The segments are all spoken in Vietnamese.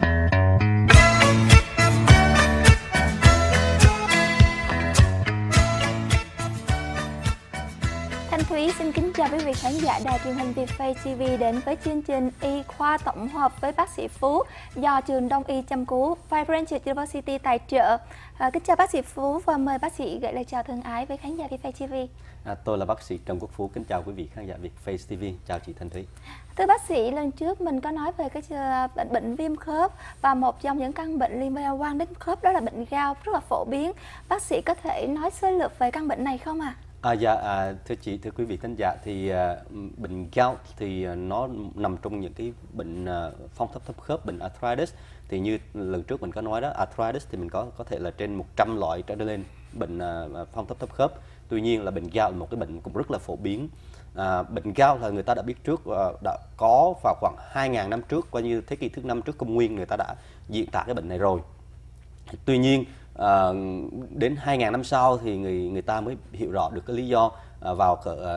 Thank you. chào quý vị khán giả đài truyền hình Việt Phay TV đến với chương trình Y khoa tổng hợp với bác sĩ Phú do trường Đông y chăm cứu Vibrantia University tài trợ. À, kính chào bác sĩ Phú và mời bác sĩ gửi lời chào thân ái với khán giả Việt Phay TV. À, tôi là bác sĩ Trần Quốc Phú, kính chào quý vị khán giả Việt Phay TV. Chào chị Thanh Thúy. Thưa bác sĩ, lần trước mình có nói về cái ờ, bệnh bệnh viêm khớp và một trong những căn bệnh liên quan đến khớp đó là bệnh gao rất là phổ biến. Bác sĩ có thể nói sơ lược về căn bệnh này không ạ? À? À, dạ, à, thưa chị, thưa quý vị khán giả thì à, bệnh gout thì à, nó nằm trong những cái bệnh à, phong thấp thấp khớp, bệnh arthritis thì như lần trước mình có nói đó, arthritis thì mình có có thể là trên 100 loại trở lên bệnh à, à, phong thấp thấp khớp. Tuy nhiên là bệnh gout là một cái bệnh cũng rất là phổ biến. À, bệnh gout là người ta đã biết trước à, đã có vào khoảng 2.000 năm trước, coi như thế kỷ thứ năm trước công nguyên người ta đã diễn tả cái bệnh này rồi. Tuy nhiên à, đến 2.000 năm sau thì người người ta mới hiểu rõ được cái lý do à, vào cỡ, à,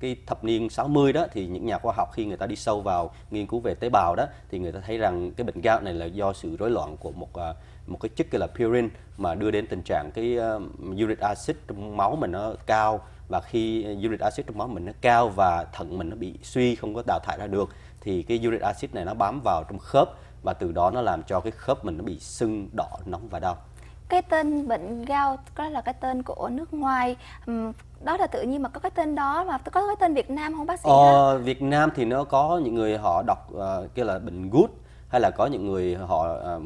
cái thập niên 60 đó thì những nhà khoa học khi người ta đi sâu vào nghiên cứu về tế bào đó thì người ta thấy rằng cái bệnh gout này là do sự rối loạn của một à, một cái chất gọi là purin mà đưa đến tình trạng cái uh, uric acid trong máu mình nó cao và khi uric acid trong máu mình nó cao và thận mình nó bị suy không có đào thải ra được thì cái uric acid này nó bám vào trong khớp và từ đó nó làm cho cái khớp mình nó bị sưng đỏ nóng và đau cái tên bệnh gout đó là cái tên của nước ngoài đó là tự nhiên mà có cái tên đó mà có cái tên Việt Nam không bác sĩ? Ờ, Việt Nam thì nó có những người họ đọc uh, kêu là bệnh gút hay là có những người họ uh,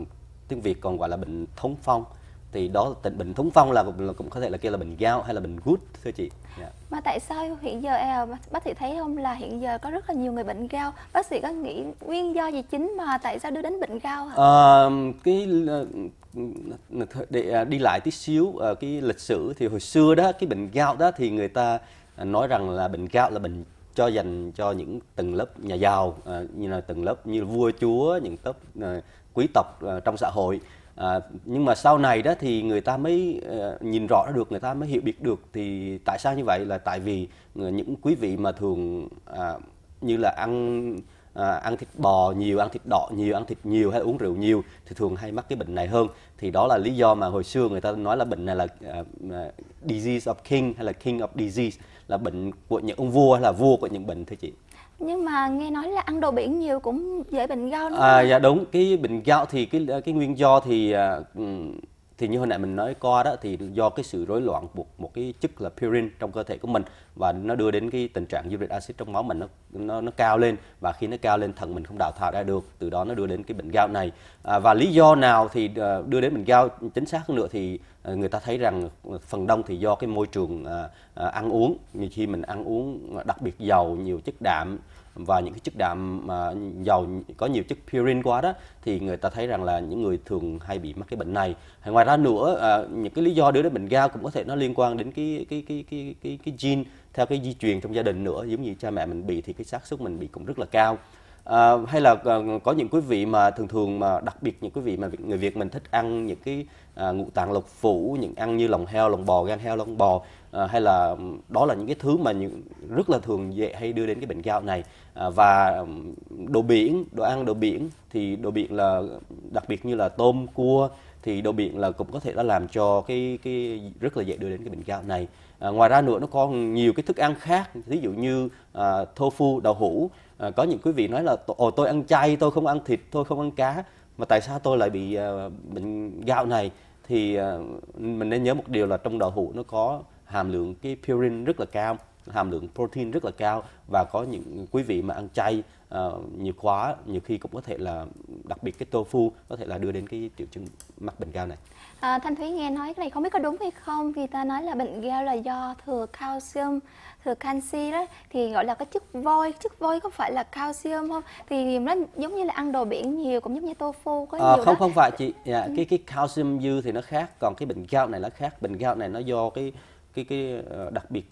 tiếng Việt còn gọi là bệnh thống phong thì đó tình bệnh thống phong là, cũng có thể là kia là bệnh gao hay là bệnh gút thưa chị yeah. Dạ. mà tại sao hiện giờ à, bác sĩ thấy không là hiện giờ có rất là nhiều người bệnh gao bác sĩ có nghĩ nguyên do gì chính mà tại sao đưa đến bệnh gao hả? cái để à, đi lại tí xíu à, cái lịch sử thì hồi xưa đó cái bệnh gout đó thì người ta à, nói rằng là bệnh gout là bệnh cho dành cho những tầng lớp nhà giàu như là tầng lớp như vua chúa những tlớp quý tộc trong xã hội nhưng mà sau này đó thì người ta mới nhìn rõ được người ta mới hiểu biết được thì tại sao như vậy là tại vì những quý vị mà thường như là ăn Ờ, ăn thịt bò nhiều ăn thịt đỏ nhiều ăn thịt nhiều hay uống rượu nhiều thì thường hay mắc cái bệnh này hơn thì đó là lý do mà hồi xưa người ta nói là bệnh này là uh, disease of king hay là king of disease là bệnh của những ông vua hay là vua của những bệnh thưa chị nhưng mà nghe nói là ăn đồ biển nhiều cũng dễ bệnh gout à, dạ đúng cái bệnh gout thì cái cái nguyên do thì uh, thì như hồi nãy mình nói co đó thì do cái sự rối loạn của một cái chất là purin trong cơ thể của mình và nó đưa đến cái tình trạng uric acid trong máu mình nó nó, nó cao lên và khi nó cao lên thận mình không đào thải ra được từ đó nó đưa đến cái bệnh gout này à, và lý do nào thì à, đưa đến bệnh gout chính xác hơn nữa thì à, người ta thấy rằng phần đông thì do cái môi trường à, à, ăn uống như khi mình ăn uống à, đặc biệt giàu nhiều chất đạm và những cái chất đạm mà giàu có nhiều chất purine quá đó thì người ta thấy rằng là những người thường hay bị mắc cái bệnh này ngoài ra nữa à, những cái lý do đưa đến bệnh gao cũng có thể nó liên quan đến cái cái cái cái cái cái gene theo cái di truyền trong gia đình nữa giống như cha mẹ mình bị thì cái xác suất mình bị cũng rất là cao à, hay là ờ, có những quý vị mà thường thường mà đặc biệt những quý vị mà người Việt mình thích ăn những cái à, ngũ tạng lục phủ những ăn như lòng heo lòng bò gan heo lòng bò à, hay là ừ, đó là những cái thứ mà những, rất là thường dễ hay đưa đến cái bệnh gout này à, và đồ biển đồ ăn đồ biển thì đồ biển là đặc biệt như là tôm cua thì đậu biện là cũng có thể là làm cho cái cái rất là dễ đưa đến cái bệnh cao này à, ngoài ra nữa nó có nhiều cái thức ăn khác ví dụ như à, tofu đậu hũ à, có những quý vị nói là ồ tôi ăn chay tôi không ăn thịt tôi không ăn cá mà tại sao tôi lại bị à, bệnh gạo này thì à, mình nên nhớ một điều là trong đậu hũ nó có hàm lượng cái purin rất là cao hàm lượng protein rất là cao và có những quý vị mà ăn chay Ờ, nhiều quá nhiều khi cũng có thể là đặc biệt cái tofu có thể là đưa đến cái triệu chứng mắc bệnh gao này à, thanh thúy nghe nói cái này không biết có đúng hay không vì ta nói là bệnh gao là do thừa calcium thừa canxi đó thì gọi là cái chất vôi chất vôi có phải là calcium không thì nó giống như là ăn đồ biển nhiều cũng giống như tofu có à, nhiều không đó. không phải chị yeah, dạ, ừ. cái cái calcium dư thì nó khác còn cái bệnh gao này nó khác bệnh gao này nó do cái cái cái đặc biệt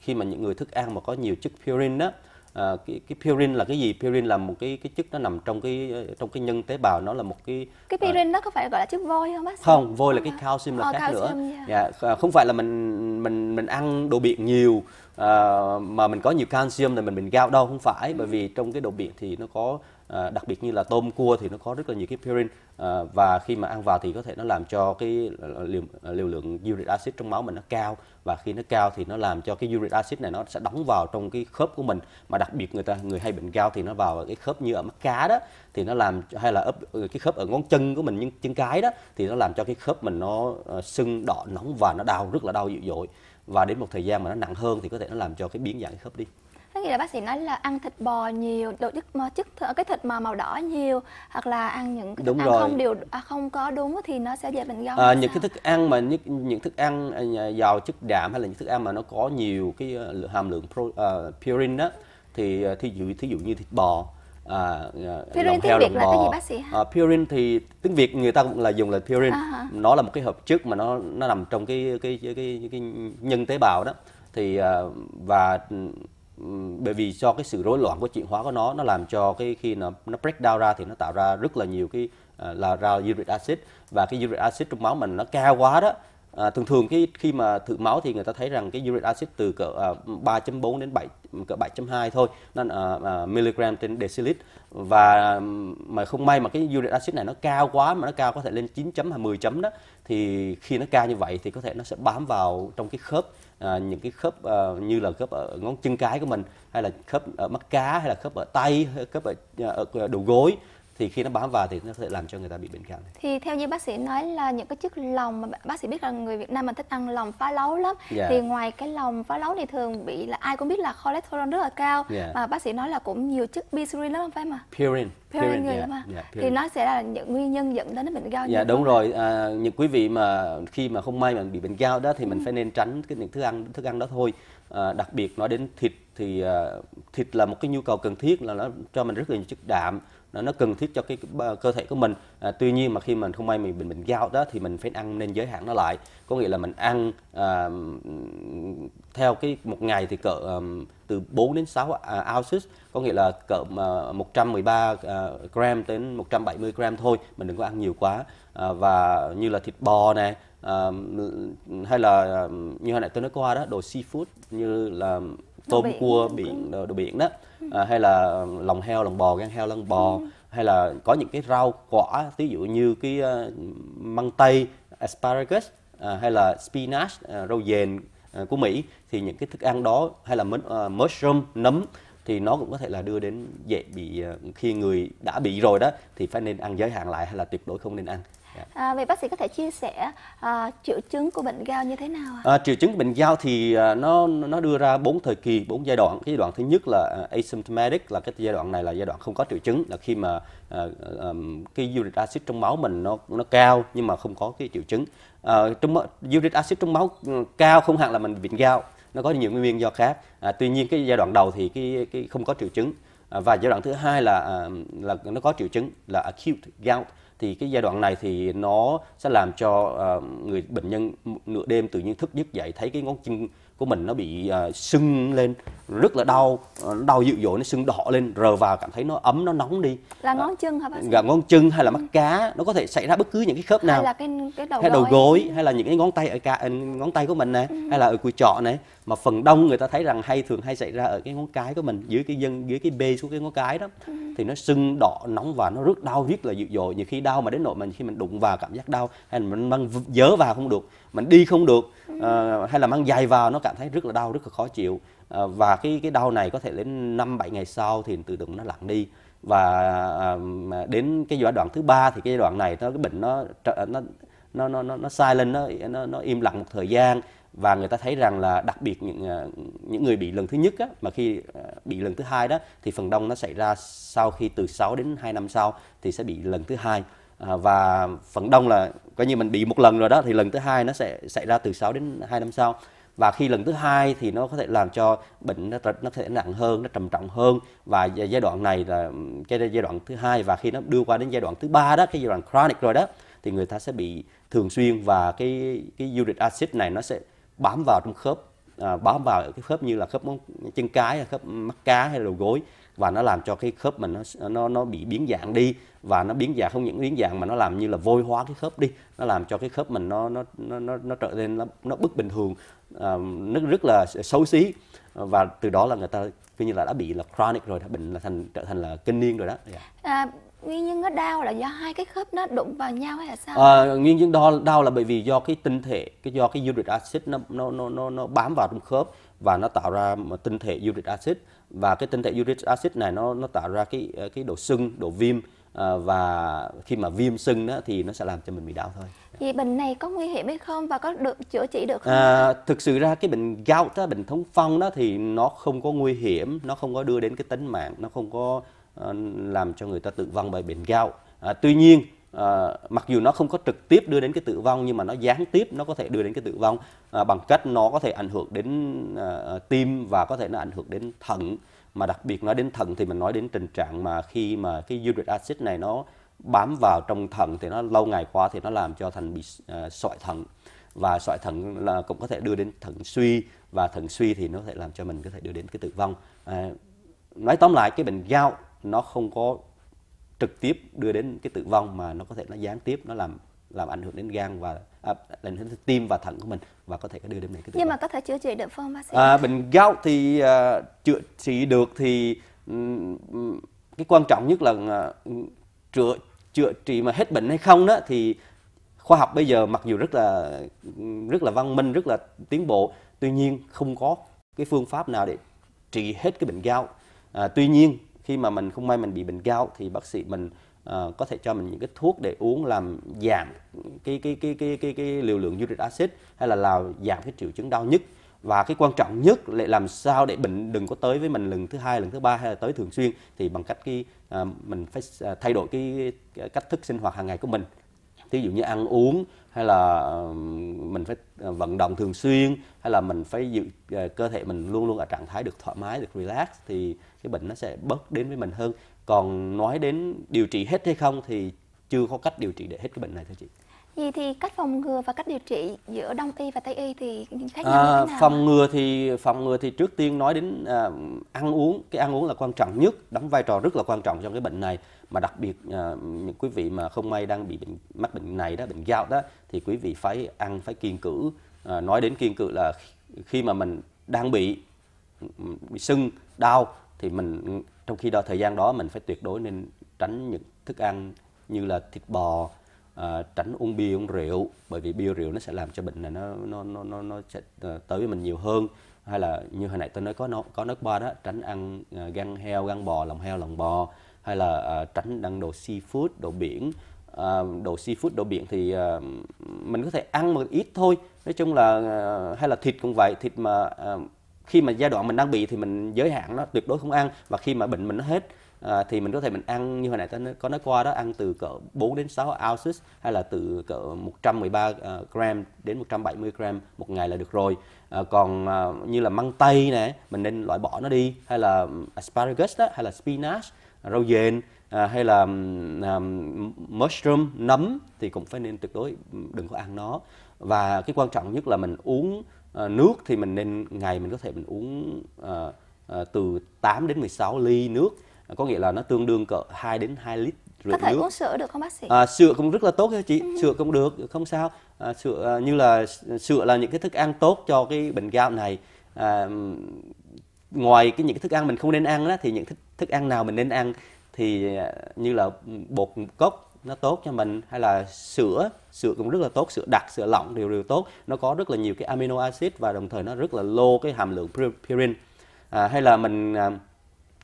khi mà những người thức ăn mà có nhiều chất purine đó Ờ, cái cái purin là cái gì purin là một cái cái chất nó nằm trong cái trong cái nhân tế bào nó là một cái cái ờ, purin à, nó có phải gọi là chất vôi không bác sĩ không vôi là à, cái calcium là oh, khác calcium, nữa yeah. Yeah, không phải là mình mình mình ăn đồ biển nhiều à, mà mình có nhiều calcium thì mình mình gao đâu không phải bởi vì trong cái đồ biển thì nó có À, đặc biệt như là tôm cua thì nó có rất là nhiều cái purine à, và khi mà ăn vào thì có thể nó làm cho cái à, liều, liều lượng uric acid trong máu mình nó cao và khi nó cao thì nó làm cho cái uric acid này nó sẽ đóng vào trong cái khớp của mình mà đặc biệt người ta người hay bệnh gout thì nó vào cái khớp như ở mắt cá đó thì nó làm hay là ấp ừ, cái khớp ở ngón chân của mình nhưng chân cái đó thì nó làm cho cái khớp mình nó ờ, sưng đỏ nóng và nó đau rất là đau dữ dội và đến một thời gian mà nó nặng hơn thì có thể nó làm cho cái biến dạng khớp đi thì là bác sĩ nói là ăn thịt bò nhiều, đồ chức mà chất cái thịt mà màu đỏ nhiều hoặc là ăn những cái đúng ăn rồi. không điều à, không có đúng thì nó sẽ dễ bệnh gông. À, những sao? cái thức ăn mà những những thức ăn à, giàu chất đạm hay là những thức ăn mà nó có nhiều cái à, hàm lượng pro, uh, purine đó thì thí dụ thí dụ như thịt bò à, purine lòng heo lòng bò là cái gì bác sĩ hả? À, purine thì tiếng việt người ta cũng là dùng là purine à, nó là một cái hợp chất mà nó nó nằm trong cái cái cái cái, cái nhân tế bào đó thì và ừ, bởi vì do cái sự rối loạn của chuyển hóa của nó nó làm cho cái khi nó nó break down ra thì nó tạo ra rất là nhiều cái à, là ra uric acid và cái uric acid trong máu mình nó cao quá đó À, thường thường cái khi mà thử máu thì người ta thấy rằng cái uric acid từ cỡ à, 3.4 đến 7 cỡ 7.2 thôi nên à, à, milligram trên decilit và mà không may mà cái uric acid này nó cao quá mà nó cao có thể lên 9 chấm hay 10 chấm đó thì khi nó cao như vậy thì có thể nó sẽ bám vào trong cái khớp à, những cái khớp à, như là khớp ở ngón chân cái của mình hay là khớp ở mắt cá hay là khớp ở tay khớp ở, à, ở à, đầu gối thì khi nó bám vào thì nó có thể làm cho người ta bị bệnh cảm thì theo như bác sĩ nói là những cái chiếc lòng mà bác sĩ biết rằng người Việt Nam mà thích ăn lòng phá lấu lắm yeah. Dạ. thì ngoài cái lòng phá lấu thì thường bị là ai cũng biết là cholesterol rất là cao yeah. Dạ. mà bác sĩ nói là cũng nhiều chất purine lắm không phải mà purine purine, người yeah. Dạ. lắm mà yeah, thì nó sẽ là những nguyên nhân dẫn đến bệnh cao dạ yeah, đúng rồi à, những quý vị mà khi mà không may mà bị bệnh cao đó thì mình ừ. phải nên tránh cái những thức ăn thức ăn đó thôi à, đặc biệt nói đến thịt thì uh, thịt là một cái nhu cầu cần thiết là nó cho mình rất là nhiều chất đạm nó, cần thiết cho cái cơ thể của mình à, tuy nhiên mà khi mình không may mình mình mình giao đó thì mình phải ăn nên giới hạn nó lại có nghĩa là mình ăn à, theo cái một ngày thì cỡ à, từ 4 đến 6 à, ounces có nghĩa là cỡ à, 113 à, gram đến 170 gram thôi mình đừng có ăn nhiều quá à, và như là thịt bò này à, hay là à, như hồi nãy tôi nói qua đó đồ seafood như là tôm biển. cua biển đồ, đồ biển đó à, hay là lòng heo lòng bò gan heo lân bò ừ. hay là có những cái rau quả ví dụ như cái uh, măng tây asparagus uh, hay là spinach uh, rau dền uh, của Mỹ thì những cái thức ăn đó hay là uh, mushroom nấm thì nó cũng có thể là đưa đến dễ bị uh, khi người đã bị rồi đó thì phải nên ăn giới hạn lại hay là tuyệt đối không nên ăn À, vậy bác sĩ có thể chia sẻ à, triệu chứng của bệnh gao như thế nào ạ? À? À, triệu chứng của bệnh gao thì à, nó nó đưa ra bốn thời kỳ, bốn giai đoạn. Cái giai đoạn thứ nhất là à, asymptomatic là cái giai đoạn này là giai đoạn không có triệu chứng là khi mà à, à, cái uric acid trong máu mình nó nó cao nhưng mà không có cái triệu chứng. À, trong uric acid trong máu ừ, cao không hẳn là mình bị gao, nó có nhiều nguyên do khác. À, tuy nhiên cái giai đoạn đầu thì cái cái không có triệu chứng. À, và giai đoạn thứ hai là à, là nó có triệu chứng là acute gout thì cái giai đoạn này thì nó sẽ làm cho ờ, người bệnh nhân nửa đêm tự nhiên thức giấc dậy thấy cái ngón chân của mình nó bị uh, sưng lên rất là đau ờ, đau dữ dội nó sưng đỏ lên rờ vào cảm thấy nó ấm nó nóng đi là ngón chân hả bác sĩ? Là dạ, ngón chân hay là mắt ừ. cá nó có thể xảy ra bất cứ những cái khớp nào hay là cái, cái đầu, hay đầu gối, ừ. hay là những cái ngón tay ở cả ờ, ngón tay của mình này ừ. hay là ở cùi trọ này mà phần đông người ta thấy rằng hay thường hay xảy ra ở cái ngón cái của mình dưới cái dân dưới cái bê xuống cái ngón cái đó thì nó sưng đỏ nóng và nó rất đau rất là dữ dội nhiều khi đau mà đến nỗi mình khi mình đụng vào cảm giác đau hay là mình mang dớ vào không được mình đi không được uh, hay là mang giày vào nó cảm thấy rất là đau rất là khó chịu ờ, và cái cái đau này có thể đến năm bảy ngày sau thì tự động nó lặng đi và ờ, đến cái giai đoạn thứ ba thì cái giai đoạn này nó cái bệnh nó nó nó nó nó, nó sai lên nó, nó nó im lặng một thời gian và người ta thấy rằng là đặc biệt những ờ, những người bị lần thứ nhất á, mà khi bị lần thứ hai đó thì phần đông nó xảy ra sau khi từ 6 đến 2 năm sau thì sẽ bị lần thứ hai và phần đông là coi như mình bị một lần rồi đó thì lần thứ hai nó sẽ xảy ra từ 6 đến 2 năm sau và khi lần thứ hai thì nó có thể làm cho bệnh nó nó thể nặng hơn nó trầm trọng hơn và giai đoạn này là cái giai đoạn thứ hai và khi nó đưa qua đến giai đoạn thứ ba đó cái giai đoạn chronic rồi đó thì người ta sẽ bị thường xuyên và cái cái uric acid này nó sẽ bám vào trong khớp à, bám vào cái khớp như là khớp chân cái khớp mắt cá hay đầu gối và nó làm cho cái khớp mình nó nó nó bị biến dạng đi và nó biến dạng không những biến dạng mà nó làm như là vôi hóa cái khớp đi nó làm cho cái khớp mình nó nó nó nó, nó trở nên nó, nó bất bình thường à, nó rất là xấu xí và từ đó là người ta coi như là đã bị là chronic rồi đã bệnh là thành trở thành là kinh niên rồi đó yeah. Dạ. à, nguyên nhân nó đau là do hai cái khớp nó đụng vào nhau hay là sao? À, nguyên nhân đau đau là bởi vì do cái tinh thể, cái do cái uric acid nó nó nó nó, nó bám vào trong khớp và nó tạo ra tinh thể uric acid và cái tinh thể uric acid này nó nó tạo ra cái ờ, cái độ sưng, độ viêm à, và khi mà viêm sưng đó thì nó sẽ làm cho mình bị đau thôi. Vậy bệnh này có nguy hiểm hay không và có được chữa trị được không? À, thực sự ra cái bệnh gout, đó, bệnh thống phong đó thì nó không có nguy hiểm, nó không có đưa đến cái tính mạng, nó không có Ờ, làm cho người ta tử vong bởi bệnh gout à, ờ, tuy nhiên à, mặc dù nó không có trực tiếp đưa đến cái tử vong nhưng mà nó gián tiếp nó có thể đưa đến cái tử vong à, bằng cách nó có thể ảnh hưởng đến à, tim và có thể nó ảnh hưởng đến thận mà đặc biệt nói đến thận thì mình nói đến tình trạng mà khi mà cái uric acid này nó bám vào trong thận thì nó lâu ngày quá thì nó làm cho thành bị à, sỏi thận và sỏi thận là cũng có thể đưa đến thận suy và thận suy thì nó có thể làm cho mình có thể đưa đến cái tử vong à, nói tóm lại cái bệnh gout nó không có trực tiếp đưa đến cái tử vong mà nó có thể nó gián tiếp nó làm làm ảnh hưởng đến gan và à, ảnh hưởng đến tim và thận của mình và có thể đưa đến này cái tử nhưng mà có thể chữa trị được không bác sĩ à, bệnh gout thì à, chữa trị được thì um, cái quan trọng nhất là uh, chữa chữa trị mà hết bệnh hay không đó thì khoa học bây giờ mặc dù rất là rất là văn minh rất là tiến bộ tuy nhiên không có cái phương pháp nào để trị hết cái bệnh gout à, tuy nhiên khi mà mình không may mình bị bệnh gout thì bác sĩ mình uh, có thể cho mình những cái thuốc để uống làm giảm cái cái cái cái cái, cái liều lượng uric acid hay là làm giảm cái triệu chứng đau nhất và cái quan trọng nhất là làm sao để bệnh đừng có tới với mình lần thứ hai lần thứ ba hay là tới thường xuyên thì bằng cách cái à, mình phải ờ, thay đổi cái cách thức sinh hoạt hàng ngày của mình ví dụ như ăn uống hay là mình phải vận động thường xuyên hay là mình phải giữ cơ thể mình luôn luôn ở trạng thái được thoải mái được relax thì cái bệnh nó sẽ bớt đến với mình hơn còn nói đến điều trị hết hay không thì chưa có cách điều trị để hết cái bệnh này thưa chị Vậy thì cách phòng ngừa và cách điều trị giữa đông y và tây y thì khác à, nhau à, thế nào? Phòng ngừa thì phòng ngừa thì trước tiên nói đến à, ăn uống, cái ăn uống là quan trọng nhất, đóng vai trò rất là quan trọng trong cái bệnh này mà đặc biệt à, những quý vị mà không may đang bị bệnh mắc bệnh này đó, bệnh gout đó thì quý vị phải ăn phải kiêng cữ. À, nói đến kiêng cữ là khi mà mình đang bị bị sưng, đau thì mình trong khi đó thời gian đó mình phải tuyệt đối nên tránh những thức ăn như là thịt bò à, tránh uống bia uống rượu bởi vì bia rượu nó sẽ làm cho bệnh này nó nó nó nó, nó sẽ ờ, tới với mình nhiều hơn hay là như hồi nãy tôi nói có nó có nước ba đó tránh ăn uh, gan heo gan bò lòng heo lòng bò hay là uh, tránh ăn đồ seafood đồ biển uh, đồ seafood đồ biển thì uh, mình có thể ăn một ít thôi nói chung là uh, hay là thịt cũng vậy thịt mà uh, khi mà giai đoạn mình đang bị thì mình giới hạn nó tuyệt đối không ăn và khi mà bệnh mình nó hết à, thì mình có thể mình ăn như hồi nãy ta có nói qua đó ăn từ cỡ 4 đến 6 ounces hay là từ cỡ 113 uh, à, gram đến 170 gram một ngày là được rồi à, còn à, như là măng tây nè mình nên loại bỏ nó đi hay là asparagus đó hay là spinach rau dền à, hay là à, mushroom nấm thì cũng phải nên tuyệt đối đừng có ăn nó và cái quan trọng nhất là mình uống Ờ, nước thì mình nên ngày mình có thể mình uống à, à, từ 8 đến 16 ly nước có nghĩa là nó tương đương cỡ 2 đến 2 lít rưỡi có thể nước. uống sữa được không bác sĩ? À, sữa cũng rất là tốt nha chị, ừ. sữa cũng được, không sao. À, sữa như là sữa là những cái thức ăn tốt cho cái bệnh gout này. À, ngoài cái những cái thức ăn mình không nên ăn đó thì những thức thức ăn nào mình nên ăn thì như là bột cốc nó tốt cho mình hay là sữa sữa cũng rất là tốt sữa đặc sữa lỏng đều đều tốt nó có rất là nhiều cái amino acid và đồng thời nó rất là low cái hàm lượng purin à, hay là mình à,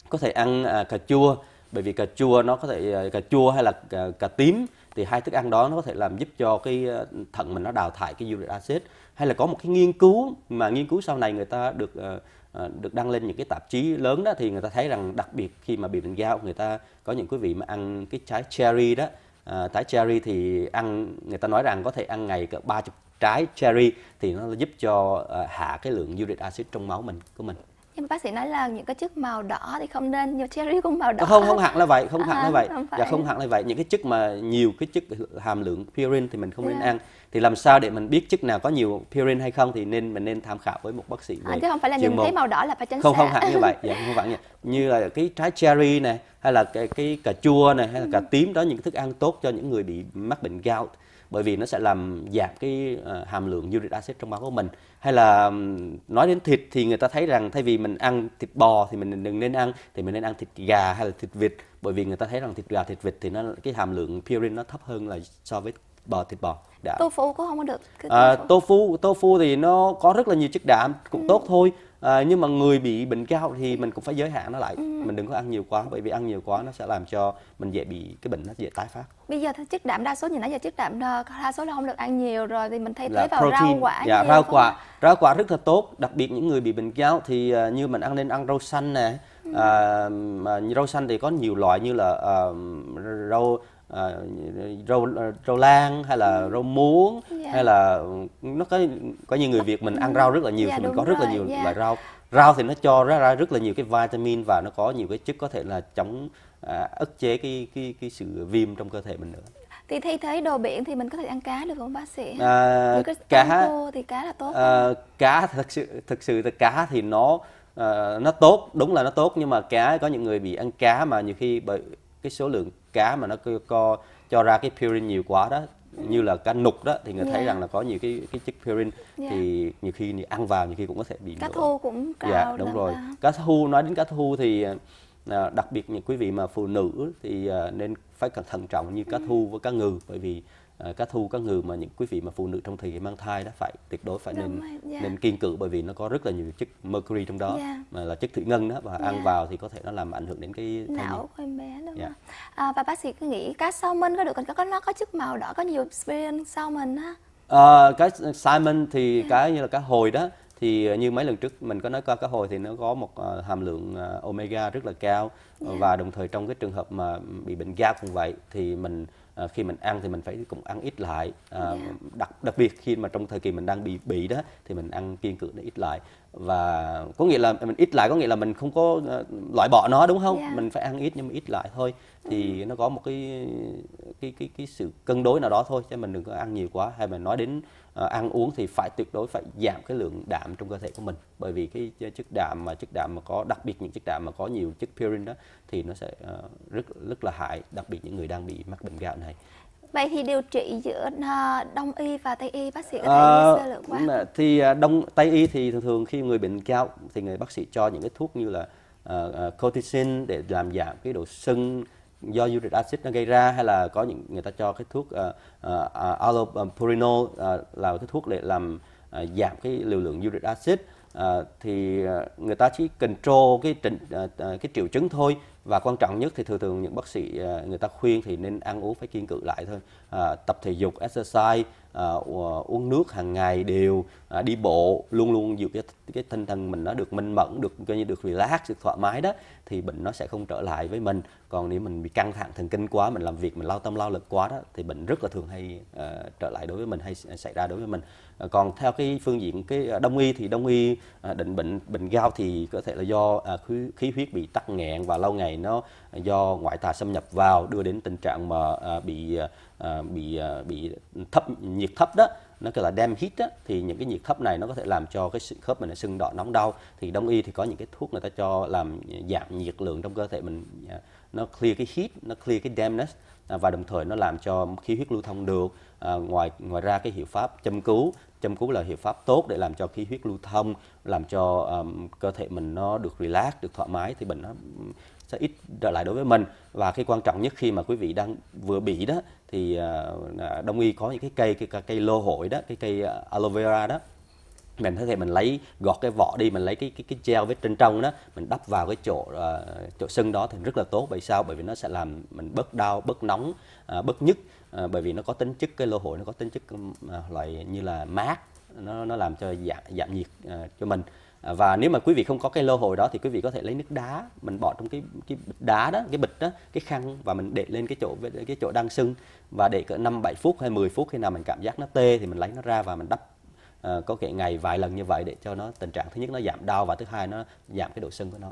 có thể ăn à, cà chua bởi vì cà chua nó có thể à, cà chua hay là cà, cà tím thì hai thức ăn đó nó có thể làm giúp cho cái à, thận mình nó đào thải cái uric acid hay là có một cái nghiên cứu mà nghiên cứu sau này người ta được à, à, được đăng lên những cái tạp chí lớn đó thì người ta thấy rằng đặc biệt khi mà bị bệnh gout người ta có những quý vị mà ăn cái trái cherry đó à, ờ, trái cherry thì ăn người ta nói rằng có thể ăn ngày cỡ ba chục trái cherry thì nó giúp cho à, hạ cái lượng uric acid trong máu mình của mình nhưng bác sĩ nói là những cái chất màu đỏ thì không nên nhiều cherry cũng màu đỏ không không hẳn là vậy không à, hẳn là vậy không dạ, phải. dạ không hẳn là vậy những cái chất mà nhiều cái chất hàm lượng purine thì mình không yeah. nên dạ. ăn thì làm sao để mình biết chức nào có nhiều purin hay không thì nên mình nên tham khảo với một bác sĩ à, về à, chứ không phải là nhìn môn. thấy màu đỏ là phải tránh không xa. không hẳn như vậy dạ, không hẳn như, như là cái trái cherry này hay là cái, cái cà chua này hay là cà ừ. tím đó những thức ăn tốt cho những người bị mắc bệnh gout bởi vì nó sẽ làm giảm cái ờ, hàm lượng uric acid trong máu của mình hay là nói đến thịt thì người ta thấy rằng thay vì mình ăn thịt bò thì mình đừng nên ăn thì mình nên ăn thịt gà hay là thịt vịt bởi vì người ta thấy rằng thịt gà thịt vịt thì nó cái hàm lượng purin nó thấp hơn là so với bò thịt bò đạm dạ. tofu cũng không có được cái à, tofu tofu thì nó có rất là nhiều chất đạm cũng ừ. tốt thôi à, nhưng mà người bị bệnh cao thì mình cũng phải giới hạn nó lại ừ. mình đừng có ăn nhiều quá bởi vì ăn nhiều quá nó sẽ làm cho mình dễ bị cái bệnh nó dễ tái phát bây giờ thì chất đạm đa số như nãy giờ chất đạm đa số là không được ăn nhiều rồi thì mình thay thế vào protein. rau quả dạ, nhiều, rau quả rau quả rất là tốt đặc biệt những người bị bệnh cao thì uh, như mình ăn nên ăn rau xanh nè ừ. À, rau xanh thì có nhiều loại như là uh, rau Ờ, rau ờ, rau lan hay là ừ. rau muống yeah. Dạ. hay là ừ, nó có có như người Việt mình ăn rau rất là nhiều yeah, dạ, thì mình có rất là nhiều yeah. Dạ. loại rau rau thì nó cho ra ra rất là nhiều cái vitamin và nó có nhiều cái chất có thể là chống à, ức chế cái cái cái sự viêm trong cơ thể mình nữa thì thay thế đồ biển thì mình có thể ăn cá được không bác sĩ? À, cá khô thì cá là tốt. À, không? cá thực sự thực sự thì cá thì nó uh, nó tốt đúng là nó tốt nhưng mà cá có những người bị ăn cá mà nhiều khi bởi cái số lượng cá mà nó co cho ra cái purin nhiều quá đó ừ. như là cá nục đó thì người yeah. thấy dạ. rằng là có nhiều cái cái chất purin yeah. Dạ. thì nhiều khi ăn vào nhiều khi cũng có thể bị cá thu cũng dạ, cao dạ đúng rồi là... cá thu nói đến cá thu thì à, đặc biệt những quý vị mà phụ nữ thì à, nên phải cẩn thận trọng như cá ừ. thu với cá ngừ bởi vì Ờ, cá thu cá ngừ mà những quý vị mà phụ nữ trong thời kỳ mang thai đó phải tuyệt đối phải Đúng nên yeah. Dạ. nên kiên cự bởi vì nó có rất là nhiều chất mercury trong đó yeah. Dạ. mà là chất thủy ngân đó và yeah. ăn dạ. vào thì có thể nó làm ảnh hưởng đến cái não của em bé đó. yeah. à, và bác sĩ cứ nghĩ cá salmon có được có nó có chất màu đỏ có nhiều spin salmon á à, ờ, cá salmon thì yeah. cá như là cá hồi đó thì như mấy lần trước mình có nói qua cá hồi thì nó có một ờ, hàm lượng omega rất là cao yeah. và đồng thời trong cái trường hợp mà bị bệnh gout cũng vậy thì mình Ờ, khi mình ăn thì mình phải cũng ăn ít lại à, ờ, yeah. Dạ. đặc đặc biệt khi mà trong thời kỳ mình đang bị bị đó thì mình ăn kiêng cự nó ít lại và có nghĩa là mình ít lại có nghĩa là mình không có ờ, loại bỏ nó đúng không yeah. Dạ. mình phải ăn ít nhưng mà ít lại thôi thì nó có một cái cái cái cái sự cân đối nào đó thôi chứ mình đừng có ăn nhiều quá hay mình nói đến uh, ăn uống thì phải tuyệt đối phải giảm cái lượng đạm trong cơ thể của mình bởi vì cái chất đạm mà chất đạm mà có đặc biệt những chất đạm mà có nhiều chất purin đó thì nó sẽ uh, rất rất là hại đặc biệt những người đang bị mắc bệnh gạo này vậy thì điều trị giữa ờ, đông y và tây y bác sĩ có thể à, sơ lược quá thì đông tây y thì thường thường khi người bệnh cao thì người bác sĩ cho những cái thuốc như là uh, corticoid để làm giảm cái độ sưng do uric acid nó gây ra hay là có những người ta cho cái thuốc uh, ờ, uh, ờ, ờ, allopurinol uh, là cái thuốc để làm uh, giảm cái liều lượng uric acid uh, thì uh, người ta chỉ control cái trình uh, cái triệu chứng thôi và quan trọng nhất thì thường thường những bác sĩ uh, người ta khuyên thì nên ăn uống phải kiên cự lại thôi uh, tập thể dục exercise uh, uống nước hàng ngày đều uh, đi bộ luôn luôn giữ cái cái tinh thần mình nó được minh mẫn được coi như được relax được thoải mái đó thì bệnh nó sẽ không trở lại với mình còn nếu mình bị căng thẳng thần kinh quá mình làm việc mình lao tâm lao lực quá đó thì bệnh rất là thường hay uh, trở lại đối với mình hay xảy ra đối với mình uh, còn theo cái phương diện cái đông y thì đông y uh, định bệnh bệnh gao thì có thể là do uh, khí, khí huyết bị tắc nghẹn và lâu ngày nó do ngoại tà xâm nhập vào đưa đến tình trạng mà uh, bị uh, À, bị à, bị thấp nhiệt thấp đó nó gọi là đem hít á, thì những cái nhiệt thấp này nó có thể làm cho cái khớp mình sưng đỏ nóng đau thì đông y thì có những cái thuốc người ta cho làm giảm nhiệt lượng trong cơ thể mình à, nó clear cái hít nó clear cái dampness và đồng thời nó làm cho khí huyết lưu thông được à, ngoài ngoài ra cái hiệu pháp châm cứu châm cứu là hiệu pháp tốt để làm cho khí huyết lưu thông làm cho um, cơ thể mình nó được relax được thoải mái thì bệnh nó sẽ ít trở lại đối với mình và cái quan trọng nhất khi mà quý vị đang vừa bị đó thì ờ, đông y có những cái cây cái cây lô hội đó cái cây ờ, aloe vera đó mình có thể mình lấy gọt cái vỏ đi mình lấy cái cái cái gel vết trên trong đó mình đắp vào cái chỗ uh, chỗ sưng đó thì rất là tốt bởi sao bởi vì nó sẽ làm mình bớt đau bớt nóng uh, bớt nhức uh, bởi vì nó có tính chất cái lô hội nó có tính chất uh, loại như là mát nó nó làm cho giảm, dạ, giảm dạ nhiệt uh, cho mình à, và nếu mà quý vị không có cái lô hồi đó thì quý vị có thể lấy nước đá mình bỏ trong cái cái bịch đá đó cái bịch đó cái khăn và mình để lên cái chỗ cái chỗ đang sưng và để cỡ năm bảy phút hay 10 phút khi nào mình cảm giác nó tê thì mình lấy nó ra và mình đắp uh, có thể ngày vài lần như vậy để cho nó tình trạng thứ nhất nó giảm đau và thứ hai nó giảm cái độ sưng của nó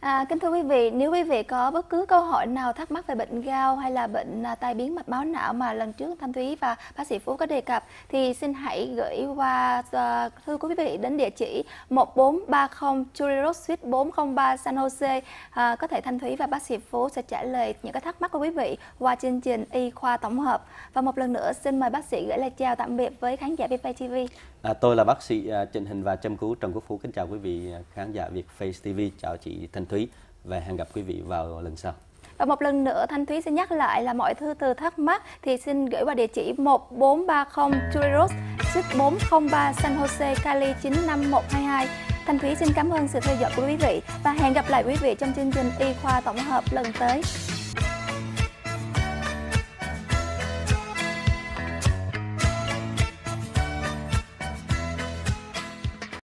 À, kính thưa quý vị, nếu quý vị có bất cứ câu hỏi nào thắc mắc về bệnh gao hay là bệnh à, tai biến mạch máu não mà lần trước Thanh Thúy và bác sĩ Phú có đề cập thì xin hãy gửi qua uh, thưa quý vị đến địa chỉ 1430 Chury Road Suite 403 San Jose. À, có thể Thanh Thúy và bác sĩ Phú sẽ trả lời những cái thắc mắc của quý vị qua chương trình Y khoa tổng hợp. Và một lần nữa xin mời bác sĩ gửi lời chào tạm biệt với khán giả VPTV. À, tôi là bác sĩ à, Trịnh Hình và châm cứu Trần Quốc Phú. Kính chào quý vị à, khán giả Việt Face TV. Chào chị Thanh Thúy và hẹn gặp quý vị vào lần sau. Và một lần nữa Thanh Thúy xin nhắc lại là mọi thư từ thắc mắc thì xin gửi qua địa chỉ 1430 Churiros, Suite 403 San Jose, Cali 95122. Thanh Thúy xin cảm ơn sự theo dõi của quý vị và hẹn gặp lại quý vị trong chương trình Y khoa tổng hợp lần tới.